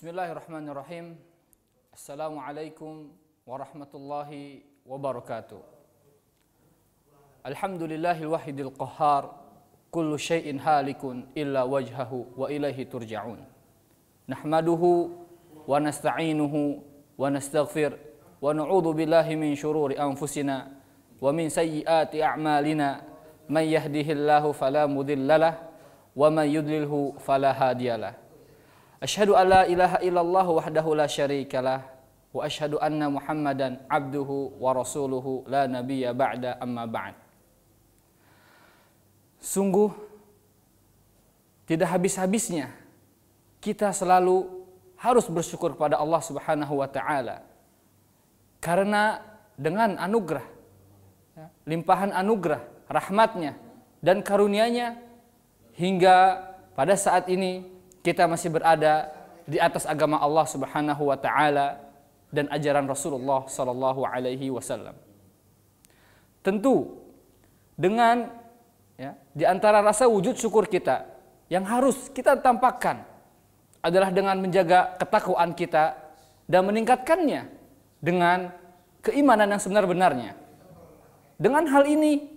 بسم الله الرحمن الرحيم السلام عليكم ورحمة الله وبركاته الحمد لله الواحد القهار كل شيء هالك إلا وجهه وإليه ترجعون نحمده ونستعينه ونستغفر ونعوذ بالله من شرور أنفسنا ومن سيئات أعمالنا من يهده الله فلا مضل له ومن يضلله فلا هادي له Asyhadu alla ilaha illallah wahdahu la syarikalah wa ashadu anna Muhammadan abduhu wa rasuluhu la nabiyya ba'da amma ba'd. Sungguh tidak habis-habisnya kita selalu harus bersyukur kepada Allah Subhanahu wa taala. Karena dengan anugerah ya, limpahan anugerah, rahmatnya dan karunia-Nya hingga pada saat ini kita masih berada di atas agama Allah Subhanahu wa taala dan ajaran Rasulullah sallallahu alaihi wasallam. Tentu dengan ya, di antara rasa wujud syukur kita yang harus kita tampakkan adalah dengan menjaga ketakwaan kita dan meningkatkannya dengan keimanan yang sebenar-benarnya. Dengan hal ini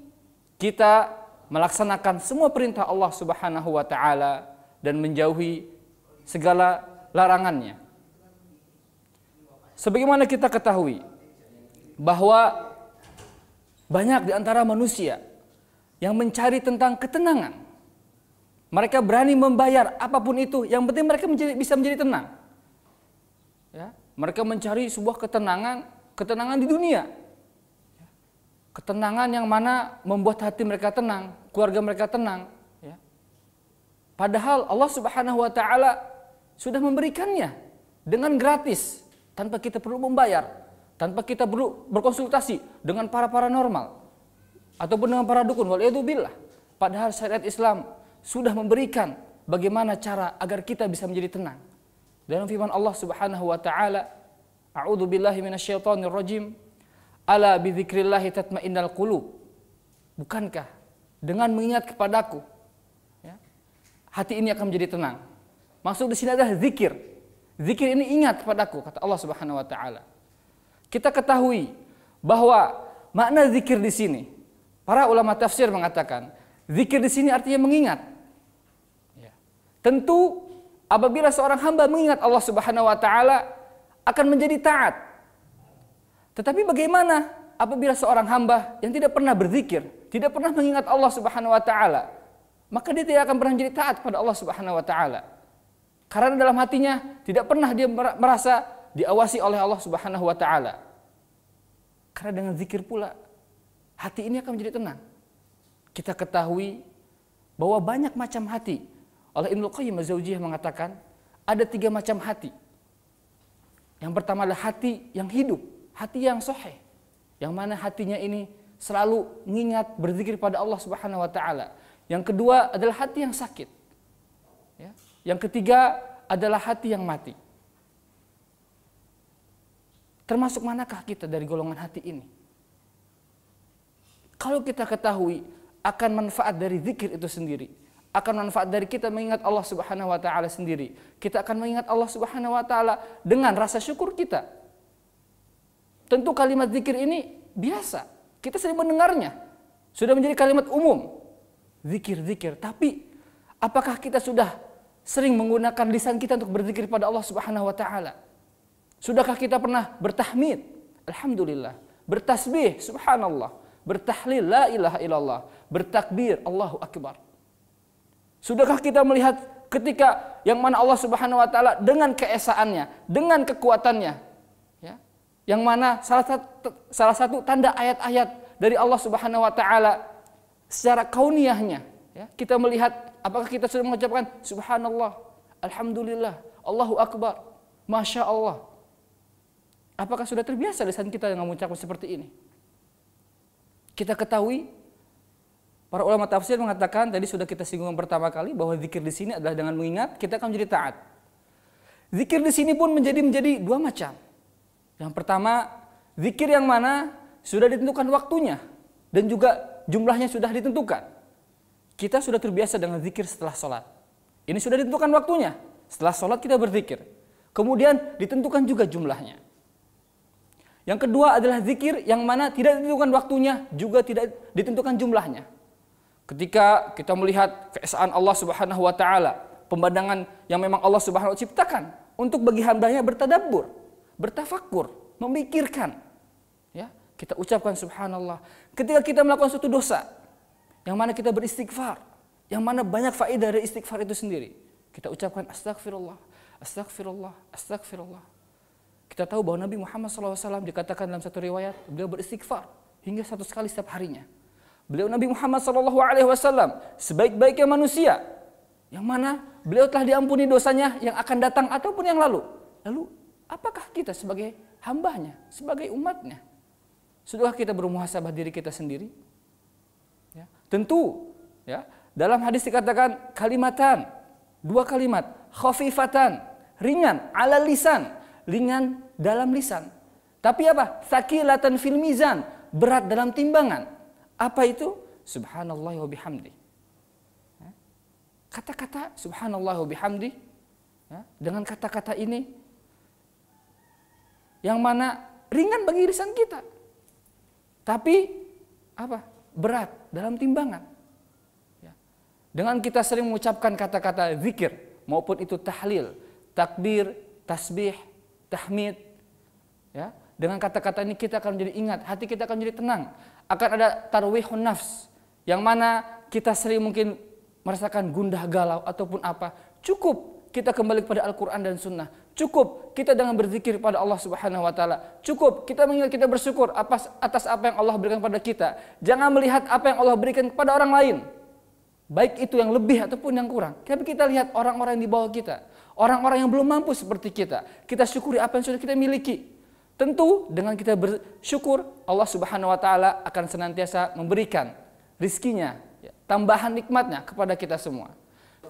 kita melaksanakan semua perintah Allah Subhanahu wa taala dan menjauhi segala larangannya. Sebagaimana kita ketahui bahwa banyak di antara manusia yang mencari tentang ketenangan. Mereka berani membayar apapun itu, yang penting mereka menjadi, bisa menjadi tenang. Ya, mereka mencari sebuah ketenangan, ketenangan di dunia. Ketenangan yang mana membuat hati mereka tenang, keluarga mereka tenang, Padahal Allah Subhanahu wa taala sudah memberikannya dengan gratis tanpa kita perlu membayar, tanpa kita perlu berkonsultasi dengan para paranormal ataupun dengan para dukun billah. Padahal syariat Islam sudah memberikan bagaimana cara agar kita bisa menjadi tenang. Dalam firman Allah Subhanahu wa taala, A'udzu billahi minasyaitonir rajim. Ala bi dzikrillah tatma'innal qulub. Bukankah dengan mengingat kepadaku hati ini akan menjadi tenang. Maksud di sini adalah zikir. Zikir ini ingat kepadaku, kata Allah Subhanahu wa taala. Kita ketahui bahwa makna zikir di sini para ulama tafsir mengatakan zikir di sini artinya mengingat. Ya. Tentu apabila seorang hamba mengingat Allah Subhanahu wa taala akan menjadi taat. Tetapi bagaimana apabila seorang hamba yang tidak pernah berzikir, tidak pernah mengingat Allah Subhanahu wa taala, maka dia tidak akan pernah menjadi taat kepada Allah Subhanahu wa taala. Karena dalam hatinya tidak pernah dia merasa diawasi oleh Allah Subhanahu wa taala. Karena dengan zikir pula hati ini akan menjadi tenang. Kita ketahui bahwa banyak macam hati. Oleh Ibnu Qayyim az zawjiyah mengatakan ada tiga macam hati. Yang pertama adalah hati yang hidup, hati yang sahih. Yang mana hatinya ini selalu mengingat berzikir pada Allah Subhanahu wa taala yang kedua adalah hati yang sakit. Ya. Yang ketiga adalah hati yang mati. Termasuk manakah kita dari golongan hati ini? Kalau kita ketahui akan manfaat dari zikir itu sendiri, akan manfaat dari kita mengingat Allah Subhanahu wa taala sendiri. Kita akan mengingat Allah Subhanahu wa taala dengan rasa syukur kita. Tentu kalimat zikir ini biasa, kita sering mendengarnya. Sudah menjadi kalimat umum, zikir-zikir. Tapi apakah kita sudah sering menggunakan lisan kita untuk berzikir pada Allah Subhanahu wa taala? Sudahkah kita pernah bertahmid? Alhamdulillah. Bertasbih, subhanallah. Bertahlil, la ilaha illallah. Bertakbir, Allahu Akbar. Sudahkah kita melihat ketika yang mana Allah Subhanahu wa taala dengan keesaannya, dengan kekuatannya, ya, Yang mana salah satu salah satu tanda ayat-ayat dari Allah Subhanahu wa taala secara kauniahnya ya, kita melihat apakah kita sudah mengucapkan subhanallah, alhamdulillah, Allahu akbar, masya Allah. Apakah sudah terbiasa lisan kita dengan mengucapkan seperti ini? Kita ketahui para ulama tafsir mengatakan tadi sudah kita singgung pertama kali bahwa zikir di sini adalah dengan mengingat kita akan menjadi taat. Zikir di sini pun menjadi menjadi dua macam. Yang pertama, zikir yang mana sudah ditentukan waktunya dan juga jumlahnya sudah ditentukan. Kita sudah terbiasa dengan zikir setelah sholat. Ini sudah ditentukan waktunya. Setelah sholat kita berzikir. Kemudian ditentukan juga jumlahnya. Yang kedua adalah zikir yang mana tidak ditentukan waktunya, juga tidak ditentukan jumlahnya. Ketika kita melihat keesaan Allah Subhanahu wa taala, pemandangan yang memang Allah Subhanahu wa ciptakan untuk bagi hambanya bertadabbur, bertafakur, memikirkan. Ya, kita ucapkan subhanallah, Ketika kita melakukan suatu dosa, yang mana kita beristighfar, yang mana banyak faedah dari istighfar itu sendiri. Kita ucapkan astagfirullah, astagfirullah, astagfirullah. Kita tahu bahwa Nabi Muhammad SAW dikatakan dalam satu riwayat, beliau beristighfar hingga satu kali setiap harinya. Beliau Nabi Muhammad SAW sebaik-baiknya manusia, yang mana beliau telah diampuni dosanya yang akan datang ataupun yang lalu. Lalu apakah kita sebagai hambanya, sebagai umatnya, Sudahkah kita bermuhasabah diri kita sendiri? Ya. Tentu, ya. Dalam hadis dikatakan kalimatan, dua kalimat, khafifatan, ringan, ala lisan, ringan dalam lisan. Tapi apa? Sakilatan fil mizan, berat dalam timbangan. Apa itu? Subhanallah wa bihamdi. Ya. Kata-kata subhanallah wa bihamdi ya, dengan kata-kata ini yang mana ringan bagi lisan kita. Tapi apa? Berat dalam timbangan. Ya. Dengan kita sering mengucapkan kata-kata zikir maupun itu tahlil, takbir, tasbih, tahmid, ya. Dengan kata-kata ini kita akan menjadi ingat, hati kita akan menjadi tenang. Akan ada tarwihun nafs yang mana kita sering mungkin merasakan gundah galau ataupun apa. Cukup kita kembali kepada Al-Quran dan Sunnah. Cukup kita dengan berzikir kepada Allah Subhanahu Wa Taala. Cukup kita mengingat kita bersyukur atas apa yang Allah berikan kepada kita. Jangan melihat apa yang Allah berikan kepada orang lain. Baik itu yang lebih ataupun yang kurang. Tapi kita lihat orang-orang di bawah kita. Orang-orang yang belum mampu seperti kita. Kita syukuri apa yang sudah kita miliki. Tentu dengan kita bersyukur Allah Subhanahu Wa Taala akan senantiasa memberikan rizkinya, ya, tambahan nikmatnya kepada kita semua.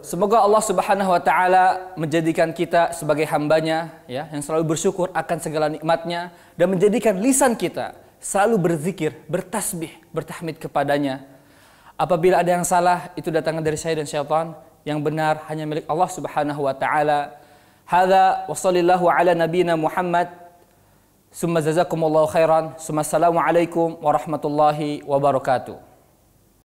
Semoga Allah Subhanahu wa taala menjadikan kita sebagai hambanya ya yang selalu bersyukur akan segala nikmatnya dan menjadikan lisan kita selalu berzikir, bertasbih, bertahmid kepadanya. Apabila ada yang salah itu datang dari saya dan syaitan, yang benar hanya milik Allah Subhanahu wa taala. Hadza wa sallallahu ala nabiyyina Muhammad. Summa jazakumullahu khairan. Summa warahmatullahi wabarakatuh.